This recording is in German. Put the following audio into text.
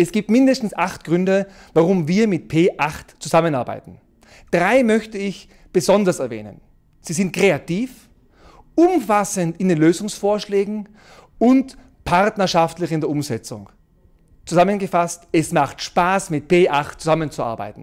Es gibt mindestens acht Gründe, warum wir mit P8 zusammenarbeiten. Drei möchte ich besonders erwähnen. Sie sind kreativ, umfassend in den Lösungsvorschlägen und partnerschaftlich in der Umsetzung. Zusammengefasst, es macht Spaß, mit P8 zusammenzuarbeiten.